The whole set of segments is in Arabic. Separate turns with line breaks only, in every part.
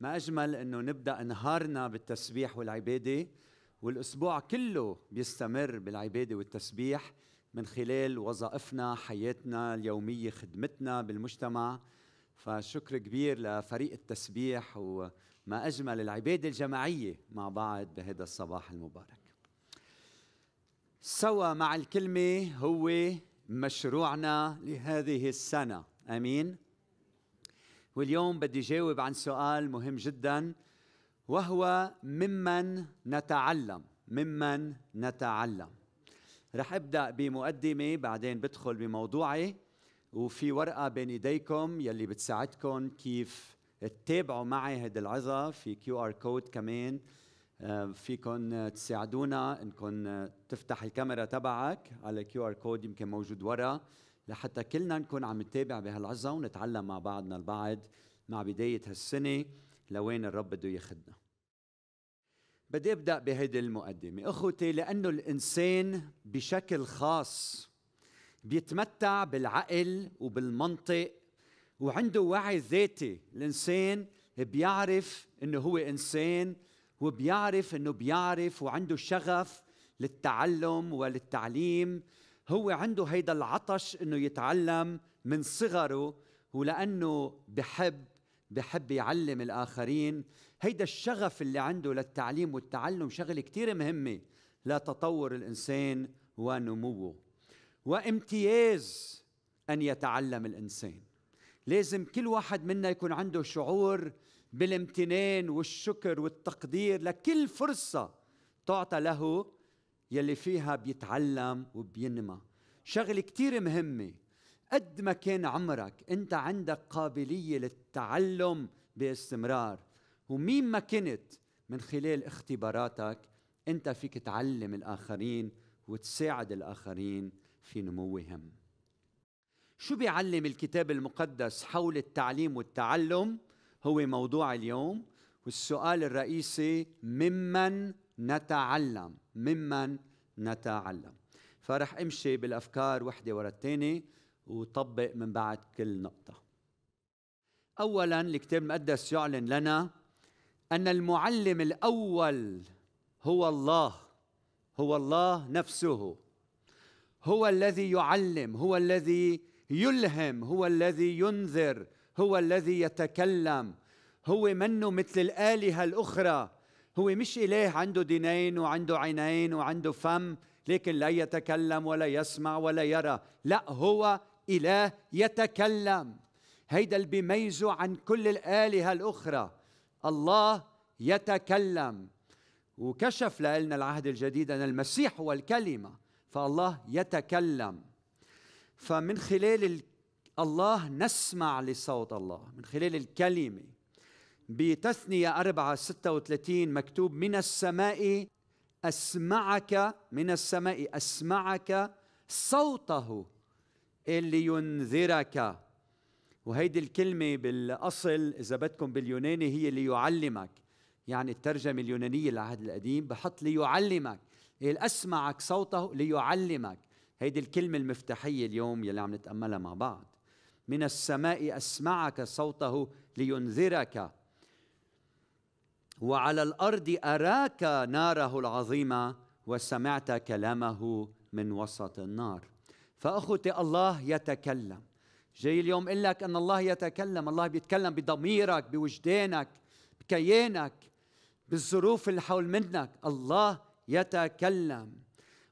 ما اجمل انه نبدا نهارنا بالتسبيح والعباده والاسبوع كله بيستمر بالعباده والتسبيح من خلال وظائفنا حياتنا اليوميه خدمتنا بالمجتمع فشكر كبير لفريق التسبيح وما اجمل العباده الجماعيه مع بعض بهذا الصباح المبارك سوا مع الكلمه هو مشروعنا لهذه السنه امين واليوم بدي جاوب عن سؤال مهم جدا وهو ممن نتعلم ممن نتعلم رح ابدا بمقدمه بعدين بدخل بموضوعي وفي ورقه بين ايديكم يلي بتساعدكم كيف تتابعوا معي هيدي العظه في كيو ار كود كمان آه، فيكم تساعدونا انكم تفتح الكاميرا تبعك على كيو ار كود يمكن موجود ورا لحتى كلنا نكون عم نتابع بهالعزة ونتعلم مع بعضنا البعض مع بداية هالسنة لوين الرب بده ياخدنا بدي ابدا بهيدي المقدمه اخوتي لانه الانسان بشكل خاص بيتمتع بالعقل وبالمنطق وعنده وعي ذاتي الانسان بيعرف انه هو انسان وبيعرف انه بيعرف وعنده شغف للتعلم وللتعليم هو عنده هيدا العطش انه يتعلم من صغره ولانه بحب بحب يعلم الاخرين هيدا الشغف اللي عنده للتعليم والتعلم شغله كثير مهمه لتطور الانسان ونموه وامتياز ان يتعلم الانسان لازم كل واحد منا يكون عنده شعور بالامتنان والشكر والتقدير لكل فرصه تعطى له يلي فيها بيتعلم وبينمى شغلة كتير مهمة قد ما كان عمرك انت عندك قابلية للتعلم باستمرار ومين ما كنت من خلال اختباراتك انت فيك تعلم الاخرين وتساعد الاخرين في نموهم شو بيعلم الكتاب المقدس حول التعليم والتعلم هو موضوع اليوم والسؤال الرئيسي ممن نتعلم ممن نتعلم فرح امشي بالافكار وحده ورا الثانيه وطبق من بعد كل نقطه اولا الكتاب المقدس يعلن لنا ان المعلم الاول هو الله هو الله نفسه هو الذي يعلم هو الذي يلهم هو الذي ينذر هو الذي يتكلم هو منه مثل الالهه الاخرى هو مش إله عنده دينين وعنده عينين وعنده فم لكن لا يتكلم ولا يسمع ولا يرى لا هو إله يتكلم هيدا اللي بيميزه عن كل الآلهة الأخرى الله يتكلم وكشف لنا العهد الجديد أن المسيح هو الكلمة فالله يتكلم فمن خلال الله نسمع لصوت الله من خلال الكلمه بتثنية أربعة ستة وثلاثين مكتوب من السماء أسمعك من السماء أسمعك صوته اللي ينذرك وهيدي الكلمة بالأصل إذا بدكم باليوناني هي ليعلمك يعني الترجمة اليونانية للعهد القديم بحط ليعلمك أسمعك صوته ليعلمك هيدي الكلمة المفتاحية اليوم يلي عم نتأملها مع بعض من السماء أسمعك صوته لينذرك وعلى الارض اراك ناره العظيمه وسمعت كلامه من وسط النار فاخوتي الله يتكلم جاي اليوم اقول لك ان الله يتكلم الله بيتكلم بضميرك بوجدانك بكيانك بالظروف اللي حول منك الله يتكلم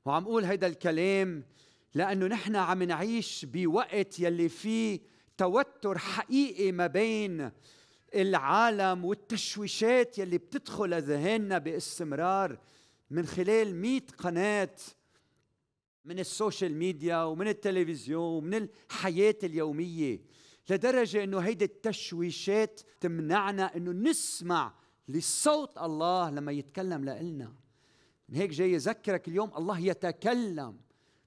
وعم اقول هيدا الكلام لانه نحن عم نعيش بوقت يلي فيه توتر حقيقي ما بين العالم والتشويشات يلي بتدخل ذهننا باستمرار من خلال مئة قناة من السوشيال ميديا ومن التلفزيون ومن الحياة اليومية لدرجة أنه هيدي التشويشات تمنعنا أنه نسمع لصوت الله لما يتكلم لنا من هيك جاي يذكرك اليوم الله يتكلم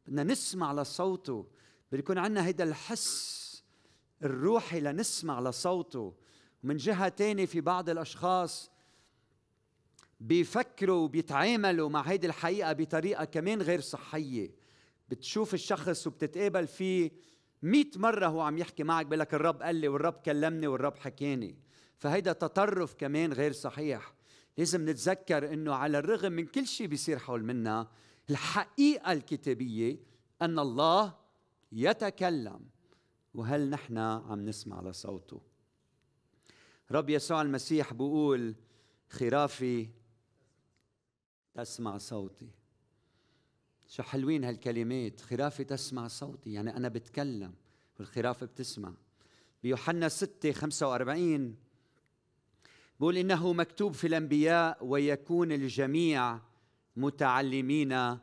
بدنا نسمع لصوته بده يكون عندنا هيدا الحس الروحي لنسمع لصوته من جهة تانية في بعض الأشخاص بيفكروا وبيتعاملوا مع هيدي الحقيقة بطريقة كمان غير صحية بتشوف الشخص وبتتقابل فيه مئة مرة هو عم يحكي معك بيقول لك الرب قال لي والرب كلمني والرب حكاني فهيدا تطرف كمان غير صحيح لازم نتذكر انه على الرغم من كل شيء بيصير حول منا الحقيقة الكتابية أن الله يتكلم وهل نحن عم نسمع لصوته رب يسوع المسيح بيقول خرافي تسمع صوتي شو حلوين هالكلمات خرافي تسمع صوتي يعني أنا بتكلم والخرافة بتسمع بيوحنا 6 45 بقول إنه مكتوب في الأنبياء ويكون الجميع متعلمين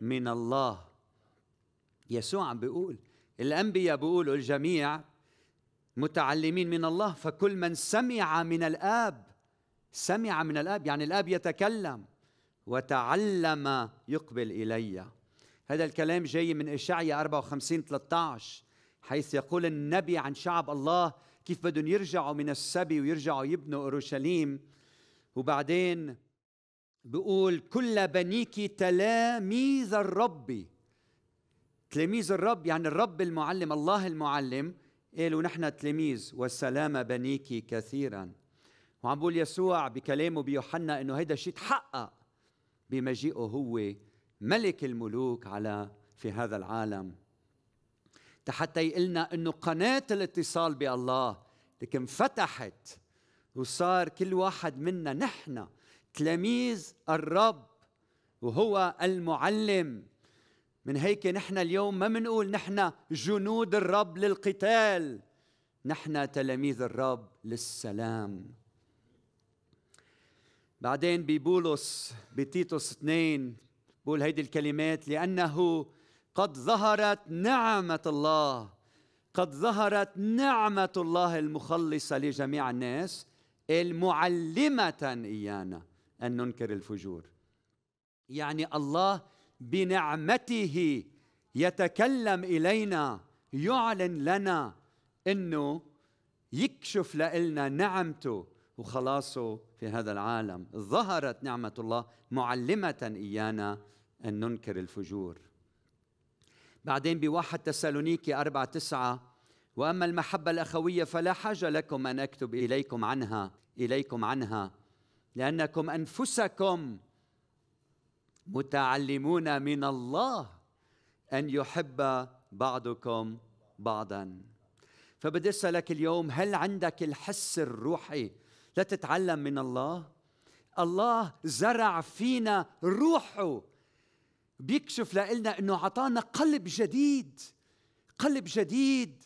من الله يسوع عم بيقول الأنبياء بيقولوا الجميع متعلمين من الله فكل من سمع من الاب سمع من الاب يعني الاب يتكلم وتعلم يقبل الي هذا الكلام جاي من اشعيا 54 13 حيث يقول النبي عن شعب الله كيف بدهم يرجعوا من السبي ويرجعوا يبنوا اورشليم وبعدين بيقول كل بنيك تلاميذ الرب تلاميذ الرب يعني الرب المعلم الله المعلم قالوا نحن تلاميذ والسلام بنيك كثيرا وعم بقول يسوع بكلامه بيوحنا انه هيدا الشيء تحقق بمجيئه هو ملك الملوك على في هذا العالم حتى يقلنا انه قناة الاتصال بالله لكن فتحت وصار كل واحد منا نحن تلاميذ الرب وهو المعلم من هيك نحن اليوم ما منقول نحن جنود الرب للقتال نحن تلاميذ الرب للسلام بعدين ببولس بتيتوس 2 بقول هيدي الكلمات لأنه قد ظهرت نعمة الله قد ظهرت نعمة الله المخلصة لجميع الناس المعلمة إيانا أن ننكر الفجور يعني الله بنعمته يتكلم الينا يعلن لنا انه يكشف لنا نعمته وخلاصه في هذا العالم ظهرت نعمه الله معلمه ايانا ان ننكر الفجور بعدين بواحد تسالونيكي أربعة تسعة وأما المحبة الأخوية فلا حاجة لكم أن أكتب إليكم عنها إليكم عنها لأنكم أنفسكم متعلمون من الله أن يحب بعضكم بعضا فبدي أسألك اليوم هل عندك الحس الروحي لتتعلم من الله؟ الله زرع فينا روحه بيكشف لنا انه عطانا قلب جديد قلب جديد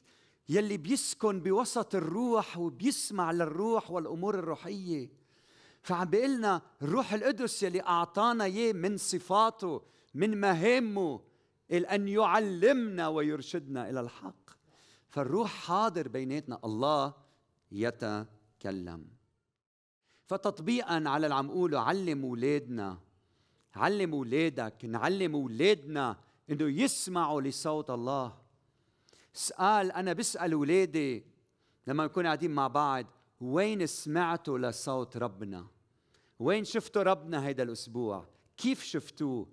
يلي بيسكن بوسط الروح وبيسمع للروح والامور الروحيه فعم بيقول لنا الروح القدس يلي اعطانا اياه من صفاته من مهامه ان يعلمنا ويرشدنا الى الحق فالروح حاضر بيناتنا الله يتكلم فتطبيقا على اللي عم قوله علم اولادنا علم اولادك نعلم اولادنا انه يسمعوا لصوت الله سأل انا بسال اولادي لما نكون قاعدين مع بعض وين سمعتوا لصوت ربنا وين شفتوا ربنا هيدا الأسبوع كيف شفتوه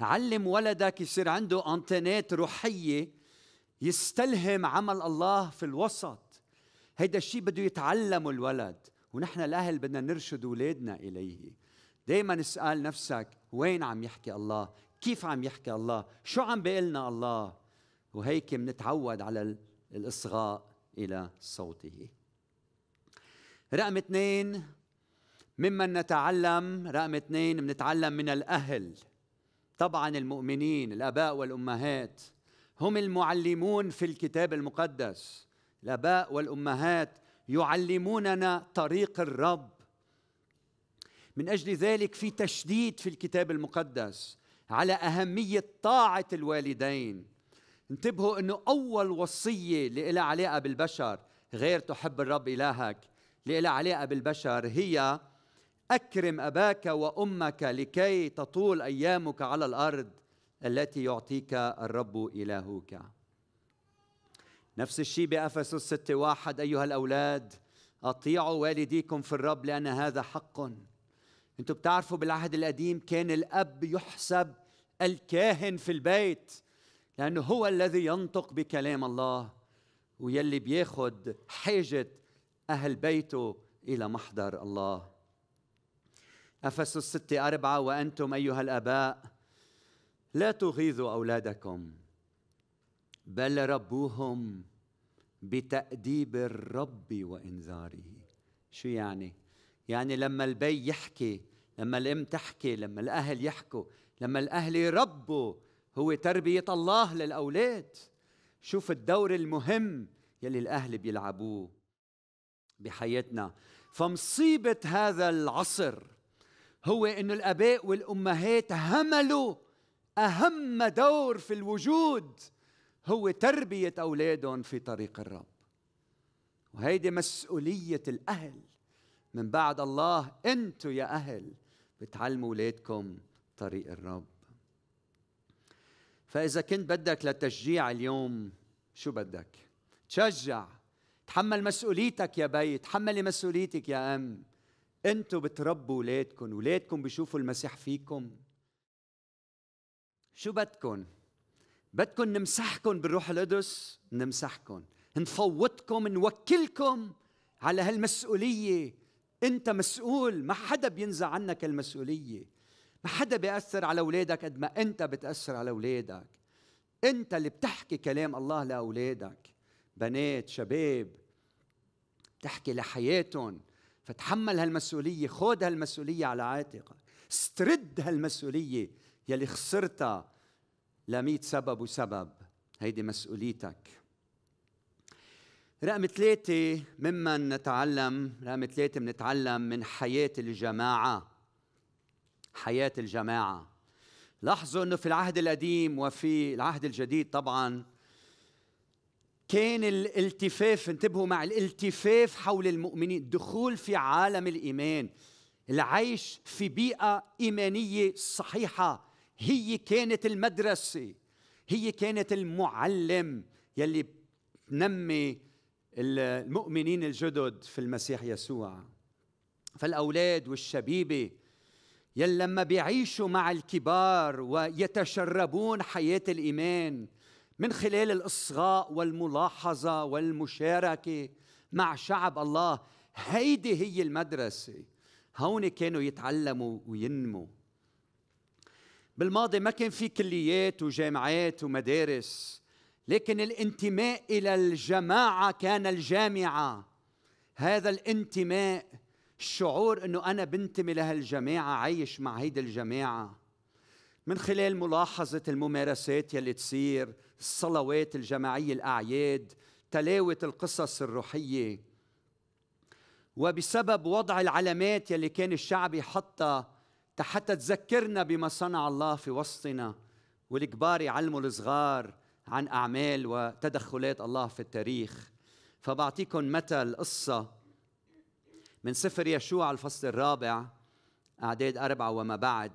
علم ولدك يصير عنده أنتنات روحية يستلهم عمل الله في الوسط هيدا الشيء بده يتعلمه الولد ونحن الأهل بدنا نرشد أولادنا إليه دايما اسأل نفسك وين عم يحكي الله كيف عم يحكي الله شو عم بيقلنا الله وهيك منتعود على الإصغاء إلى صوته رقم اثنين ممن نتعلم رقم اثنين بنتعلم من الأهل طبعا المؤمنين الآباء والأمهات هم المعلمون في الكتاب المقدس الآباء والأمهات يعلموننا طريق الرب من أجل ذلك في تشديد في الكتاب المقدس على أهمية طاعة الوالدين انتبهوا أنه أول وصية اللي لها علاقة بالبشر غير تحب الرب إلهك اللي لها علاقة بالبشر هي أكرم أباك وأمك لكي تطول أيامك على الأرض التي يعطيك الرب إلهك نفس الشيء بأفسس ستة واحد أيها الأولاد أطيعوا والديكم في الرب لأن هذا حق أنتم بتعرفوا بالعهد القديم كان الأب يحسب الكاهن في البيت لأنه هو الذي ينطق بكلام الله ويلي بياخد حاجة أهل بيته إلى محضر الله أفسس ستة أربعة وأنتم أيها الآباء لا تغيظوا أولادكم بل ربوهم بتأديب الرب وإنذاره شو يعني؟ يعني لما البي يحكي لما الام تحكي لما الاهل يحكوا لما الاهل يربوا هو تربيه الله للاولاد شوف الدور المهم يلي الاهل بيلعبوه بحياتنا فمصيبة هذا العصر هو أن الأباء والأمهات هملوا أهم دور في الوجود هو تربية أولادهم في طريق الرب وهيدي مسؤولية الأهل من بعد الله أنتوا يا أهل بتعلموا أولادكم طريق الرب فإذا كنت بدك لتشجيع اليوم شو بدك؟ تشجع تحمل مسؤوليتك يا بي تحملي مسؤوليتك يا أم أنتوا بتربوا ولادكم ولادكم بيشوفوا المسيح فيكم شو بدكم بدكم نمسحكم بالروح القدس نمسحكم نفوتكم نوكلكم على هالمسؤولية أنت مسؤول ما حدا بينزع عنك المسؤولية ما حدا بيأثر على أولادك قد ما أنت بتأثر على أولادك أنت اللي بتحكي كلام الله لأولادك بنات شباب تحكي لحياتهم فتحمل هالمسؤولية خود هالمسؤولية على عاتقك استرد هالمسؤولية يلي خسرتها لمية سبب وسبب هيدي مسؤوليتك رقم ثلاثة ممن نتعلم رقم ثلاثة بنتعلم من حياة الجماعة حياة الجماعة لاحظوا أنه في العهد القديم وفي العهد الجديد طبعاً كان الالتفاف انتبهوا مع الالتفاف حول المؤمنين الدخول في عالم الايمان العيش في بيئه ايمانيه صحيحه هي كانت المدرسه هي كانت المعلم يلي تنمي المؤمنين الجدد في المسيح يسوع فالاولاد والشبيبه يلي لما بيعيشوا مع الكبار ويتشربون حياه الايمان من خلال الاصغاء والملاحظه والمشاركه مع شعب الله هيدي هي المدرسه هون كانوا يتعلموا وينموا بالماضي ما كان في كليات وجامعات ومدارس لكن الانتماء الى الجماعه كان الجامعه هذا الانتماء الشعور انه انا بنتمي لهالجماعه عايش مع هيدي الجماعه من خلال ملاحظه الممارسات يلي تصير الصلوات الجماعية الأعياد تلاوة القصص الروحية وبسبب وضع العلامات يلي كان الشعب يحطها حتى تذكرنا بما صنع الله في وسطنا والكبار يعلموا الصغار عن أعمال وتدخلات الله في التاريخ فبعطيكم مثل قصة من سفر يشوع الفصل الرابع أعداد أربعة وما بعد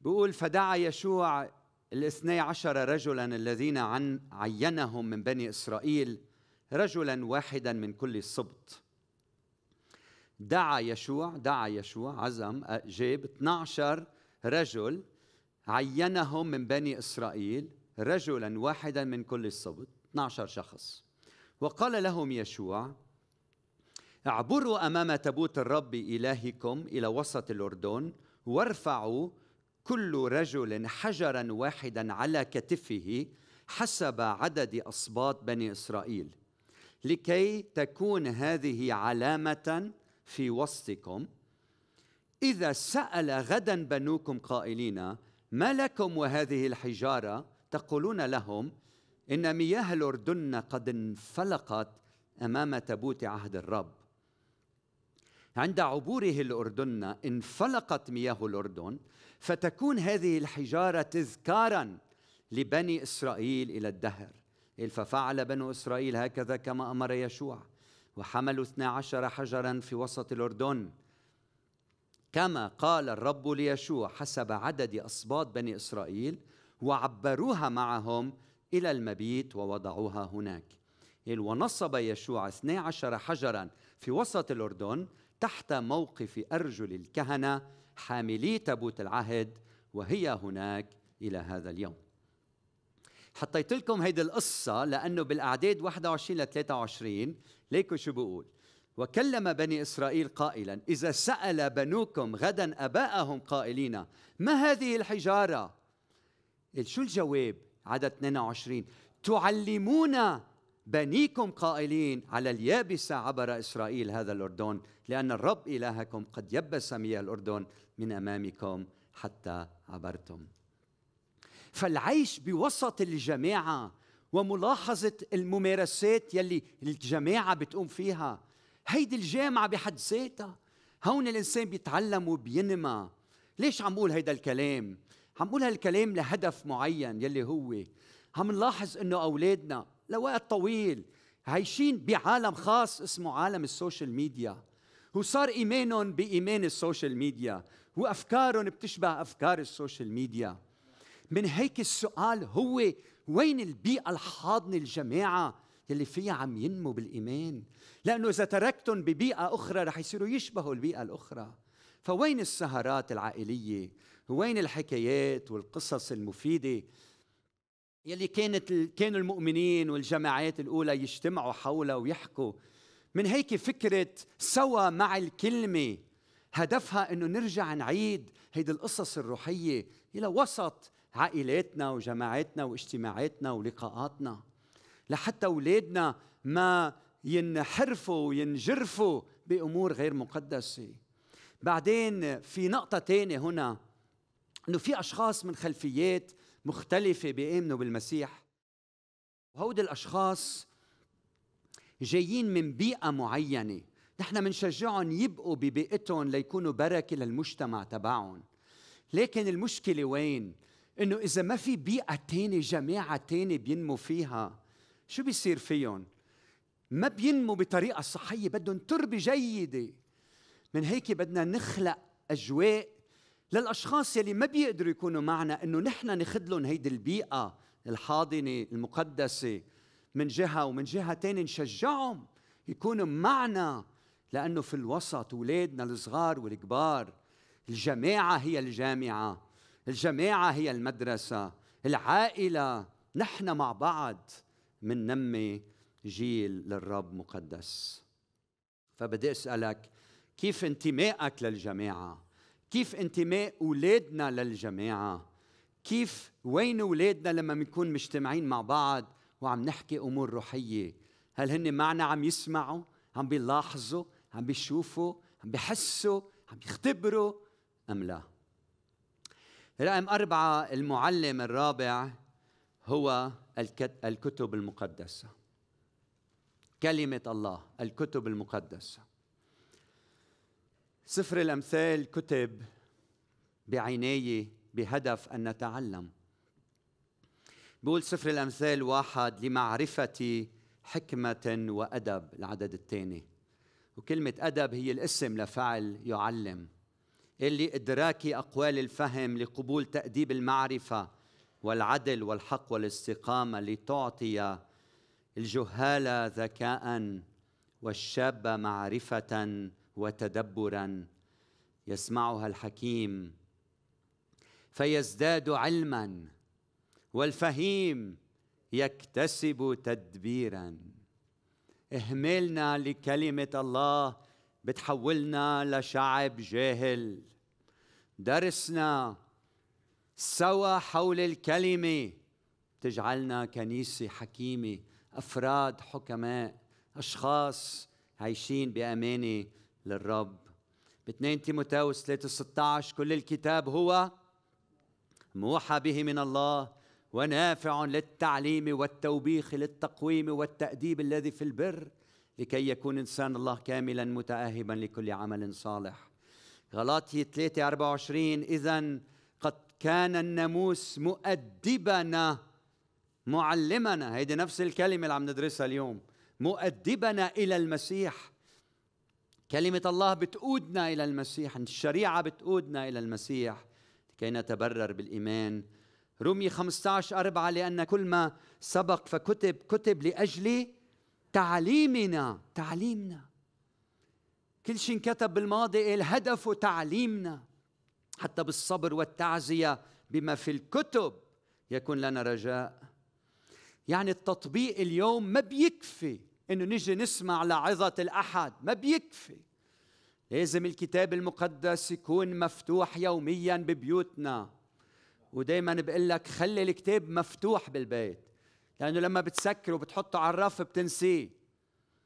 بقول فدعا يشوع الاثني عشر رجلا الذين عن عينهم من بني إسرائيل رجلا واحدا من كل سبط دعا يشوع دعا يشوع عزم جاب 12 رجل عينهم من بني إسرائيل رجلا واحدا من كل سبط 12 شخص وقال لهم يشوع اعبروا أمام تابوت الرب إلهكم إلى وسط الأردن وارفعوا كل رجل حجرا واحدا على كتفه حسب عدد اصباط بني اسرائيل لكي تكون هذه علامه في وسطكم اذا سال غدا بنوكم قائلين ما لكم وهذه الحجاره تقولون لهم ان مياه الاردن قد انفلقت امام تابوت عهد الرب عند عبوره الاردن انفلقت مياه الاردن فتكون هذه الحجاره تذكارا لبني اسرائيل الى الدهر ففعل بنو اسرائيل هكذا كما امر يشوع وحملوا اثنا عشر حجرا في وسط الاردن كما قال الرب ليشوع حسب عدد اصباط بني اسرائيل وعبروها معهم الى المبيت ووضعوها هناك ونصب يشوع 12 عشر حجرا في وسط الأردن تحت موقف أرجل الكهنة حاملي تابوت العهد وهي هناك إلى هذا اليوم حطيت لكم هيدي القصة لأنه بالأعداد 21 ل 23 ليكوا شو بقول وكلم بني إسرائيل قائلا إذا سأل بنوكم غدا أباءهم قائلين ما هذه الحجارة شو الجواب عدد 22 تعلمون بنيكم قائلين على اليابسة عبر إسرائيل هذا الأردن لأن الرب إلهكم قد يبس مياه الأردن من أمامكم حتى عبرتم فالعيش بوسط الجماعة وملاحظة الممارسات يلي الجماعة بتقوم فيها هيدي الجامعة بحد ذاتها هون الإنسان بيتعلم وبينمى ليش عم بقول هيدا الكلام؟ عم بقول هالكلام لهدف معين يلي هو عم نلاحظ انه اولادنا لوقت طويل عايشين بعالم خاص اسمه عالم السوشيال ميديا وصار ايمانهم بايمان السوشيال ميديا وافكارهم بتشبه افكار السوشيال ميديا من هيك السؤال هو وين البيئه الحاضنه الجماعه يلي فيها عم ينمو بالايمان لانه اذا تركتهم ببيئه اخرى رح يصيروا يشبهوا البيئه الاخرى فوين السهرات العائليه وين الحكايات والقصص المفيده يلي كانت كانوا المؤمنين والجماعات الاولى يجتمعوا حولها ويحكوا من هيك فكره سوا مع الكلمه هدفها انه نرجع نعيد هيدي القصص الروحيه الى وسط عائلاتنا وجماعاتنا واجتماعاتنا ولقاءاتنا لحتى اولادنا ما ينحرفوا وينجرفوا بامور غير مقدسه بعدين في نقطه ثانيه هنا انه في اشخاص من خلفيات مختلفة بيآمنوا بالمسيح وهودي الأشخاص جايين من بيئة معينة نحن بنشجعهم يبقوا ببيئتهم ليكونوا بركة للمجتمع تبعهم لكن المشكلة وين؟ إنه إذا ما في بيئة تانية جماعة تانية بينموا فيها شو بيصير فيهم؟ ما بينموا بطريقة صحية بدهم تربة جيدة من هيك بدنا نخلق أجواء للاشخاص يلي ما بيقدروا يكونوا معنا انه نحن لهم هيدي البيئه الحاضنه المقدسه من جهه ومن جهه ثانيه نشجعهم يكونوا معنا لانه في الوسط اولادنا الصغار والكبار الجماعه هي الجامعه الجماعه هي المدرسه العائله نحن مع بعض مننمي جيل للرب مقدس فبدي اسالك كيف انتمائك للجماعه كيف انتماء اولادنا للجماعه كيف وين اولادنا لما بنكون مجتمعين مع بعض وعم نحكي امور روحيه هل هن معنا عم يسمعوا عم بيلاحظوا عم بيشوفوا عم بيحسوا عم بيختبروا ام لا رقم أربعة المعلم الرابع هو الكتب المقدسة كلمة الله الكتب المقدسة سفر الامثال كتب بعنايه بهدف ان نتعلم بقول سفر الامثال واحد لمعرفه حكمه وادب العدد الثاني وكلمه ادب هي الاسم لفعل يعلم اللي ادراك اقوال الفهم لقبول تاديب المعرفه والعدل والحق والاستقامه لتعطي الجهال ذكاء والشاب معرفه وتدبرا يسمعها الحكيم فيزداد علما والفهيم يكتسب تدبيرا اهملنا لكلمه الله بتحولنا لشعب جاهل درسنا سوا حول الكلمه تجعلنا كنيسه حكيمه افراد حكماء اشخاص عايشين بامانه للرب ب 2 تيموتاوس 3 16 كل الكتاب هو موحى به من الله ونافع للتعليم والتوبيخ للتقويم والتأديب الذي في البر لكي يكون إنسان الله كاملا متأهبا لكل عمل صالح غلاطي 3 24 إذا قد كان الناموس مؤدبنا معلمنا هيدي نفس الكلمة اللي عم ندرسها اليوم مؤدبنا إلى المسيح كلمة الله بتقودنا إلى المسيح الشريعة بتقودنا إلى المسيح لكي نتبرر بالإيمان رومي 15 أربعة لأن كل ما سبق فكتب كتب لأجل تعليمنا تعليمنا كل شيء انكتب بالماضي الهدف تعليمنا حتى بالصبر والتعزية بما في الكتب يكون لنا رجاء يعني التطبيق اليوم ما بيكفي انه نجي نسمع لعظة الاحد ما بيكفي لازم الكتاب المقدس يكون مفتوح يوميا ببيوتنا ودايما بقول لك خلي الكتاب مفتوح بالبيت لانه لما بتسكره وبتحطه على الرف بتنسيه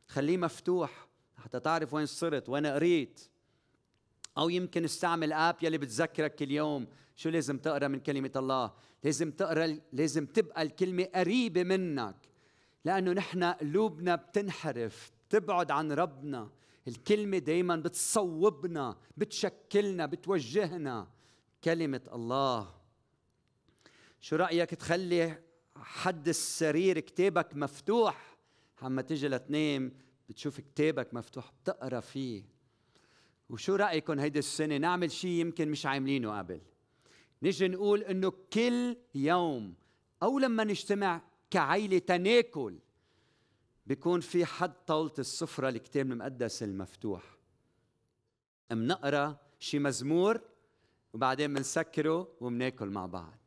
خليه مفتوح حتى تعرف وين صرت وين قريت او يمكن استعمل اب يلي بتذكرك كل يوم شو لازم تقرا من كلمه الله لازم تقرا لازم تبقى الكلمه قريبه منك لأنه نحن قلوبنا بتنحرف بتبعد عن ربنا الكلمة دايما بتصوبنا بتشكلنا بتوجهنا كلمة الله شو رأيك تخلي حد السرير كتابك مفتوح عما تيجي لتنام بتشوف كتابك مفتوح بتقرا فيه وشو رايكم هيدي السنه نعمل شيء يمكن مش عاملينه قبل نجي نقول انه كل يوم او لما نجتمع كعيلة تناكل بيكون في حد طاولة السفرة الكتاب المقدس المفتوح منقرا شي مزمور وبعدين بنسكره وبناكل مع بعض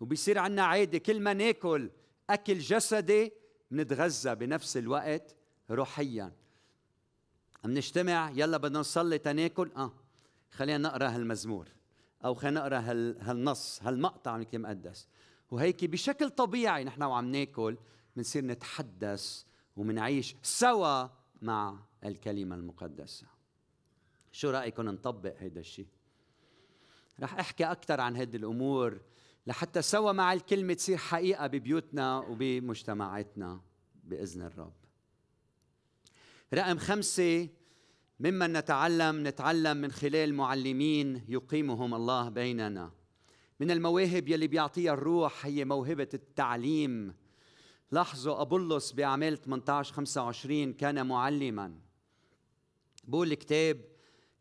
وبيصير عنا عادة كل ما ناكل أكل جسدي بنتغذى بنفس الوقت روحيا بنجتمع يلا بدنا نصلي تناكل اه خلينا نقرا هالمزمور او خلينا نقرا هالنص هالمقطع من الكتاب المقدس وهيك بشكل طبيعي نحن وعم ناكل بنصير نتحدث ومنعيش سوا مع الكلمة المقدسة شو رأيكم نطبق هيدا الشيء رح أحكي أكثر عن هيدي الأمور لحتى سوا مع الكلمة تصير حقيقة ببيوتنا وبمجتمعاتنا بإذن الرب رقم خمسة ممن نتعلم نتعلم من خلال معلمين يقيمهم الله بيننا من المواهب يلي بيعطيها الروح هي موهبة التعليم لاحظوا أبولس بأعمال 18 25 كان معلما بقول الكتاب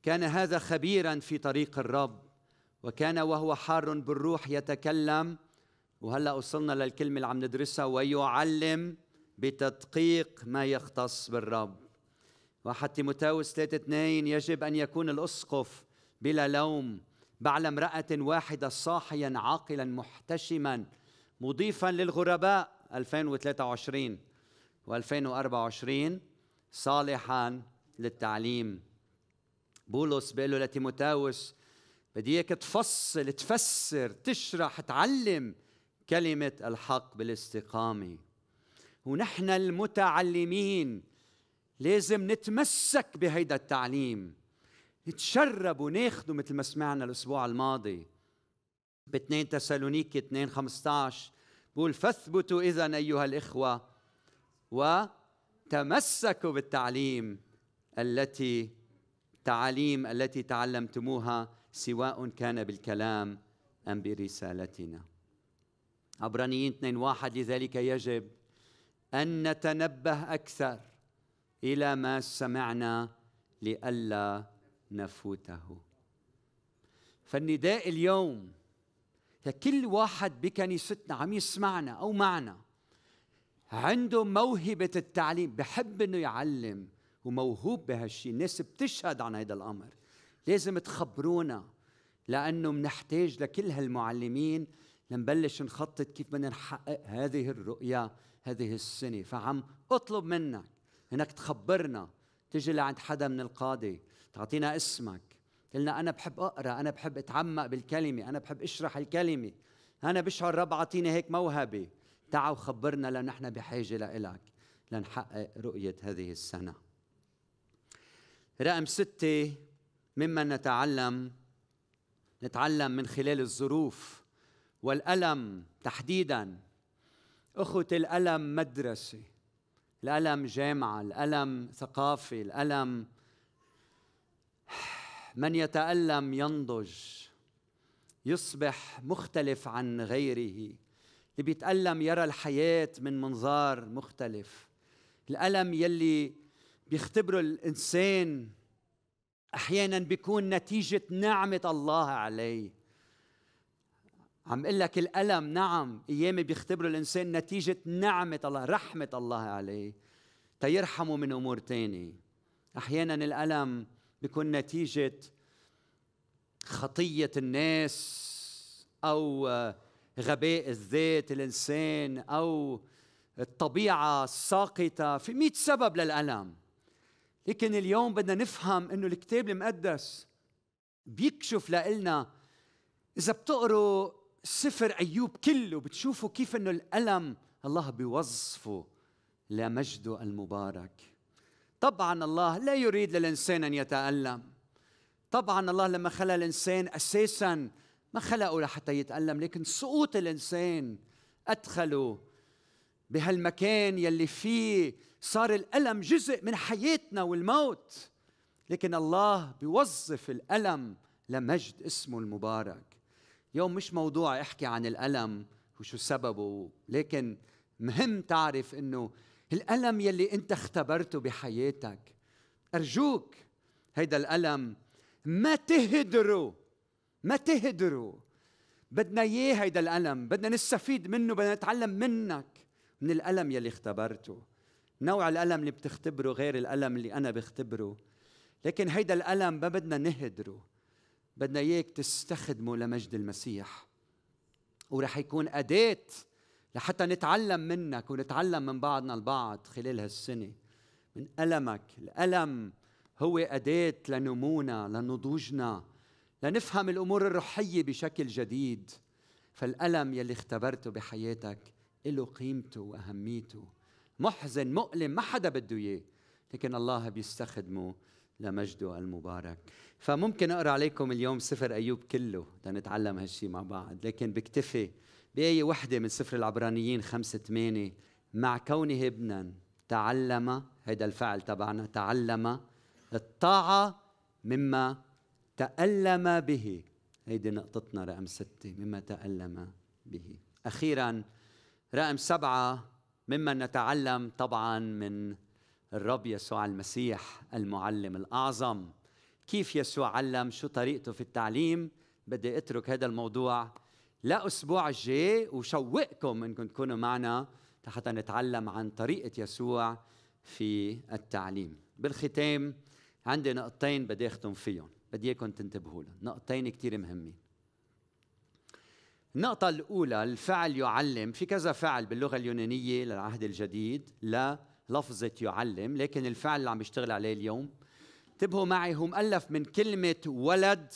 كان هذا خبيرا في طريق الرب وكان وهو حار بالروح يتكلم وهلا وصلنا للكلمة اللي عم ندرسها ويعلم بتدقيق ما يختص بالرب واحد تيموتاوس 3 2 يجب أن يكون الأسقف بلا لوم بعل امرأة واحدة صاحيا عاقلا محتشما مضيفا للغرباء 2023 و2024 صالحا للتعليم بولس بيقول له لتيموتاوس بدي اياك تفصل تفسر تشرح تعلم كلمة الحق بالاستقامة ونحن المتعلمين لازم نتمسك بهيدا التعليم يتشربوا وناخده مثل ما سمعنا الاسبوع الماضي ب 2 تسالونيكي 2 15 بقول فاثبتوا اذا ايها الاخوه وتمسكوا بالتعليم التي تعاليم التي تعلمتموها سواء كان بالكلام ام برسالتنا عبرانيين 2 واحد لذلك يجب ان نتنبه اكثر الى ما سمعنا لئلا نفوته فالنداء اليوم لكل واحد بكنيستنا عم يسمعنا او معنا عنده موهبة التعليم بحب انه يعلم وموهوب بهالشيء الناس بتشهد عن هذا الامر لازم تخبرونا لانه بنحتاج لكل هالمعلمين لنبلش نخطط كيف بدنا نحقق هذه الرؤية هذه السنة فعم أطلب منك إنك تخبرنا تجي لعند حدا من القادة تعطينا اسمك قلنا أنا بحب أقرأ أنا بحب أتعمق بالكلمة أنا بحب أشرح الكلمة أنا بشعر رب أعطيني هيك موهبة تعا وخبرنا لأن احنا بحاجة لإلك لنحقق رؤية هذه السنة رقم ستة مما نتعلم نتعلم من خلال الظروف والألم تحديدا أخوة الألم مدرسة الألم جامعة الألم ثقافة الألم من يتألم ينضج يصبح مختلف عن غيره اللي بيتألم يرى الحياة من منظار مختلف الألم يلي بيختبره الإنسان أحيانا بيكون نتيجة نعمة الله عليه عم اقول لك الالم نعم ايام بيختبروا الانسان نتيجه نعمه الله رحمه الله عليه تيرحمه من امور تانية احيانا الالم بيكون نتيجه خطيه الناس او غباء الذات الانسان او الطبيعه الساقطه في مئة سبب للالم لكن اليوم بدنا نفهم انه الكتاب المقدس بيكشف لنا اذا بتقروا سفر ايوب كله بتشوفوا كيف انه الالم الله بيوظفه لمجده المبارك طبعا الله لا يريد للإنسان أن يتألم طبعا الله لما خلق الإنسان أساسا ما خلقه لحتى يتألم لكن سقوط الإنسان أدخله بهالمكان يلي فيه صار الألم جزء من حياتنا والموت لكن الله بيوظف الألم لمجد اسمه المبارك يوم مش موضوع احكي عن الألم وشو سببه لكن مهم تعرف انه الألم يلي أنت اختبرته بحياتك أرجوك هيدا الألم ما تهدره ما تهدره بدنا إياه هيدا الألم بدنا نستفيد منه بدنا نتعلم منك من الألم يلي اختبرته نوع الألم اللي بتختبره غير الألم اللي أنا بختبره لكن هيدا الألم ما بدنا نهدره بدنا إياك تستخدمه لمجد المسيح ورح يكون أداة لحتى نتعلم منك ونتعلم من بعضنا البعض خلال هالسنه من ألمك الألم هو أداة لنمونا لنضوجنا لنفهم الأمور الروحية بشكل جديد فالألم يلي اختبرته بحياتك له قيمته وأهميته محزن مؤلم ما حدا بده إياه لكن الله بيستخدمه لمجده المبارك فممكن أقرأ عليكم اليوم سفر أيوب كله لنتعلم هالشي مع بعض لكن بكتفي بأي وحدة من سفر العبرانيين خمسة ثمانية مع كونه ابنا تعلم هذا الفعل تبعنا تعلم الطاعة مما تألم به هيدي نقطتنا رقم ستة مما تألم به أخيرا رقم سبعة مما نتعلم طبعا من الرب يسوع المسيح المعلم الأعظم كيف يسوع علم شو طريقته في التعليم بدي اترك هذا الموضوع لأسبوع الجاي وشوقكم انكم تكونوا معنا لحتى نتعلم عن طريقة يسوع في التعليم بالختام عندي نقطتين بدي اختم فيهم بدي اياكم تنتبهوا لهم نقطتين كثير مهمين النقطة الأولى الفعل يعلم في كذا فعل باللغة اليونانية للعهد الجديد لفظة يعلم لكن الفعل اللي عم بشتغل عليه اليوم انتبهوا معي هو مؤلف من كلمة ولد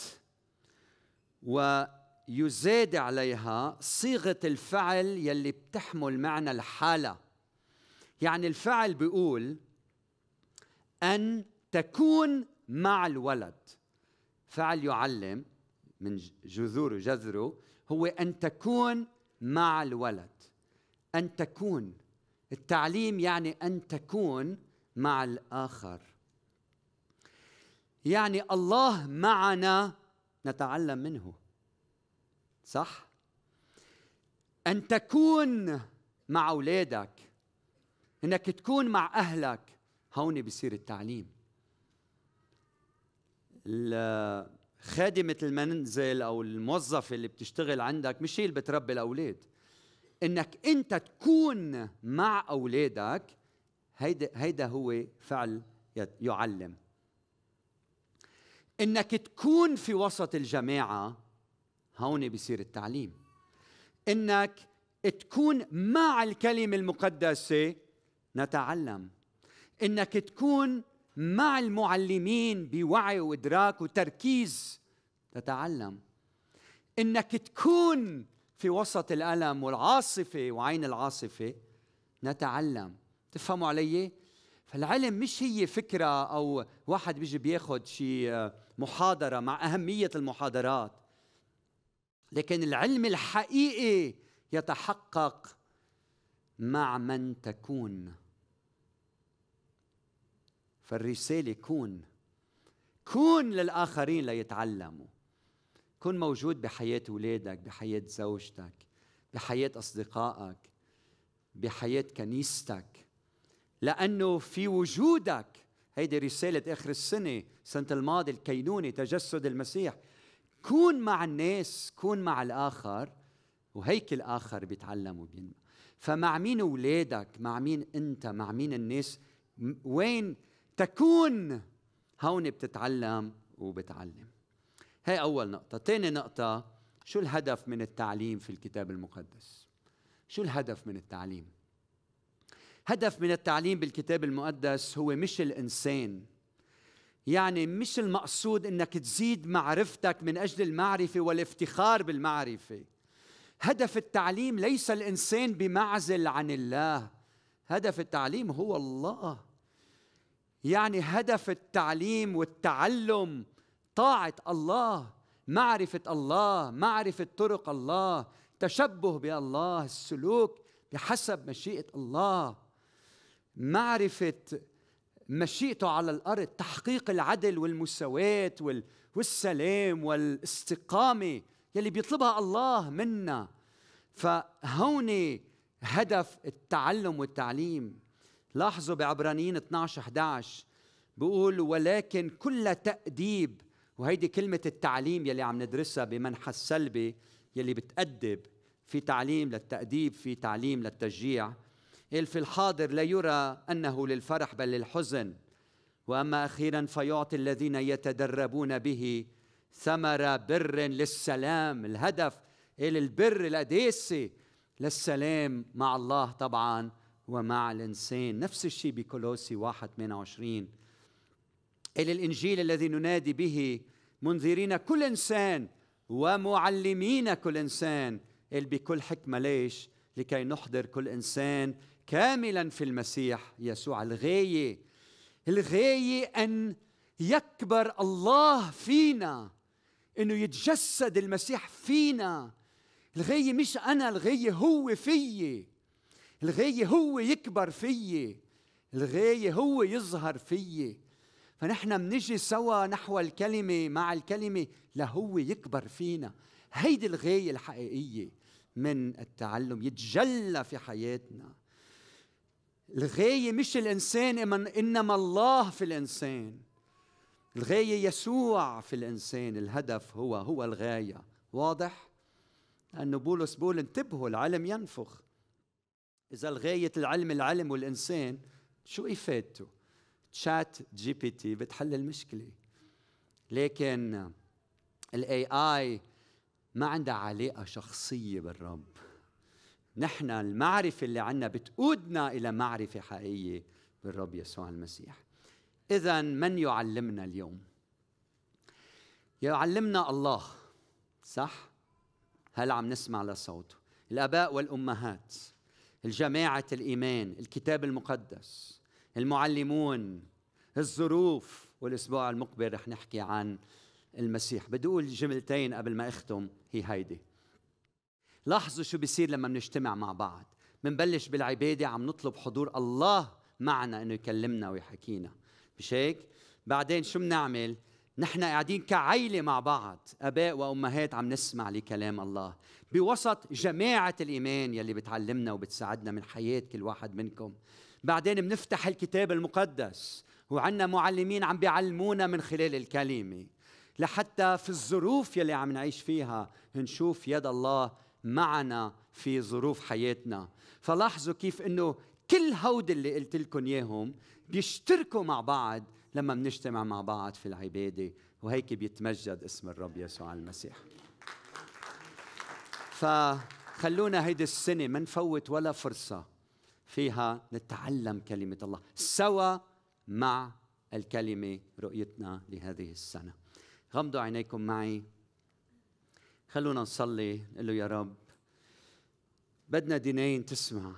و يزاد عليها صيغة الفعل يلي بتحمل معنى الحالة يعني الفعل بيقول أن تكون مع الولد فعل يعلم من جذور جذره هو أن تكون مع الولد أن تكون التعليم يعني أن تكون مع الآخر يعني الله معنا نتعلم منه صح ان تكون مع اولادك انك تكون مع اهلك هون بصير التعليم خادمة المنزل أو الموظفة اللي بتشتغل عندك مش هي اللي بتربي الأولاد إنك أنت تكون مع أولادك هيدا, هيدا هو فعل يعلم إنك تكون في وسط الجماعة هون بيصير التعليم انك تكون مع الكلمه المقدسه نتعلم انك تكون مع المعلمين بوعي وادراك وتركيز تتعلم انك تكون في وسط الالم والعاصفه وعين العاصفه نتعلم تفهموا علي فالعلم مش هي فكره او واحد بيجي بياخذ شي آه، محاضره مع اهميه المحاضرات لكن العلم الحقيقي يتحقق مع من تكون فالرسالة كون كون للآخرين ليتعلموا كن موجود بحياة أولادك بحياة زوجتك بحياة أصدقائك بحياة كنيستك لأنه في وجودك هيدي رسالة آخر السنة سنة الماضي الكينونة تجسد المسيح كون مع الناس كون مع الآخر وهيك الآخر بيتعلم وبينمى فمع مين أولادك مع مين أنت مع مين الناس وين تكون هون بتتعلم وبتعلم هي أول نقطة تاني نقطة شو الهدف من التعليم في الكتاب المقدس شو الهدف من التعليم هدف من التعليم بالكتاب المقدس هو مش الإنسان يعني مش المقصود انك تزيد معرفتك من اجل المعرفه والافتخار بالمعرفه هدف التعليم ليس الانسان بمعزل عن الله هدف التعليم هو الله يعني هدف التعليم والتعلم طاعه الله معرفه الله معرفه طرق الله تشبه بالله السلوك بحسب مشيئه الله معرفه مشيئته على الارض تحقيق العدل والمساواه والسلام والاستقامه يلي بيطلبها الله منا فهون هدف التعلم والتعليم لاحظوا بعبرانيين 12 11 بيقول ولكن كل تأديب وهيدي كلمة التعليم يلي عم ندرسها بمنحى السلبي يلي بتأدب في تعليم للتأديب في تعليم للتشجيع في الحاضر لا يرى انه للفرح بل للحزن واما اخيرا فيعطي الذين يتدربون به ثمر بر للسلام الهدف الى البر القديسي للسلام مع الله طبعا ومع الانسان نفس الشيء بكولوسي من 28 الى الانجيل الذي ننادي به منذرين كل انسان ومعلمين كل انسان بكل حكمه ليش؟ لكي نحضر كل انسان كاملا في المسيح يسوع الغايه الغايه ان يكبر الله فينا انه يتجسد المسيح فينا الغايه مش انا الغايه هو فيي الغايه هو يكبر فيي الغايه هو يظهر فيي فنحن منجي سوا نحو الكلمه مع الكلمه لهو يكبر فينا هيدي الغايه الحقيقيه من التعلم يتجلى في حياتنا الغاية مش الإنسان إنما الله في الإنسان الغاية يسوع في الإنسان الهدف هو هو الغاية واضح؟ لأنه بولس بول انتبهوا العلم ينفخ إذا الغاية العلم العلم والإنسان شو إفادته؟ تشات جي بي تي بتحل المشكلة لكن الاي اي ما عندها علاقة شخصية بالرب نحن المعرفة اللي عنا بتقودنا إلى معرفة حقيقية بالرب يسوع المسيح إذا من يعلمنا اليوم؟ يعلمنا الله صح؟ هل عم نسمع لصوته؟ الآباء والأمهات الجماعة الإيمان الكتاب المقدس المعلمون الظروف والأسبوع المقبل رح نحكي عن المسيح بدي أقول جملتين قبل ما أختم هي هيدي لاحظوا شو بيصير لما بنجتمع مع بعض بنبلش بالعبادة عم نطلب حضور الله معنا انه يكلمنا ويحكينا مش هيك؟ بعدين شو بنعمل؟ نحن قاعدين كعيلة مع بعض أباء وأمهات عم نسمع لكلام الله بوسط جماعة الإيمان يلي بتعلمنا وبتساعدنا من حياة كل واحد منكم بعدين بنفتح الكتاب المقدس وعندنا معلمين عم بيعلمونا من خلال الكلمة لحتى في الظروف يلي عم نعيش فيها نشوف يد الله معنا في ظروف حياتنا فلاحظوا كيف انه كل هود اللي قلت لكم اياهم بيشتركوا مع بعض لما بنجتمع مع بعض في العباده وهيك بيتمجد اسم الرب يسوع المسيح فخلونا هيدي السنه ما نفوت ولا فرصه فيها نتعلم كلمه الله سوا مع الكلمه رؤيتنا لهذه السنه غمضوا عينيكم معي خلونا نصلي نقول له يا رب بدنا دينين تسمع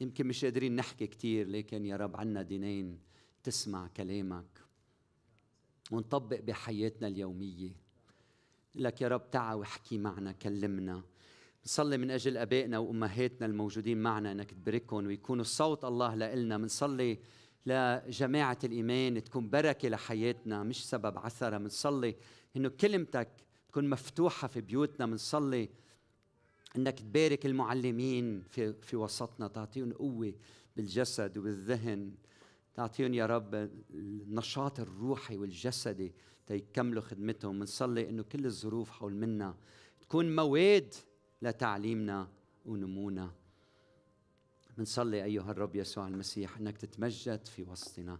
يمكن مش قادرين نحكي كثير لكن يا رب عنا دينين تسمع كلامك ونطبق بحياتنا اليومية لك يا رب تعا واحكي معنا كلمنا نصلي من أجل أبائنا وأمهاتنا الموجودين معنا أنك تباركهم ويكونوا صوت الله لإلنا منصلي لجماعة الإيمان تكون بركة لحياتنا مش سبب عثرة منصلي أنه كلمتك تكون مفتوحة في بيوتنا بنصلي انك تبارك المعلمين في في وسطنا تعطيهم قوه بالجسد وبالذهن تعطيهم يا رب النشاط الروحي والجسدي تيكملوا خدمتهم بنصلي انه كل الظروف حول منا تكون مواد لتعليمنا ونمونا بنصلي ايها الرب يسوع المسيح انك تتمجد في وسطنا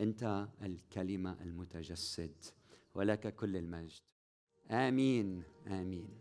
انت الكلمه المتجسد ولك كل المجد امين امين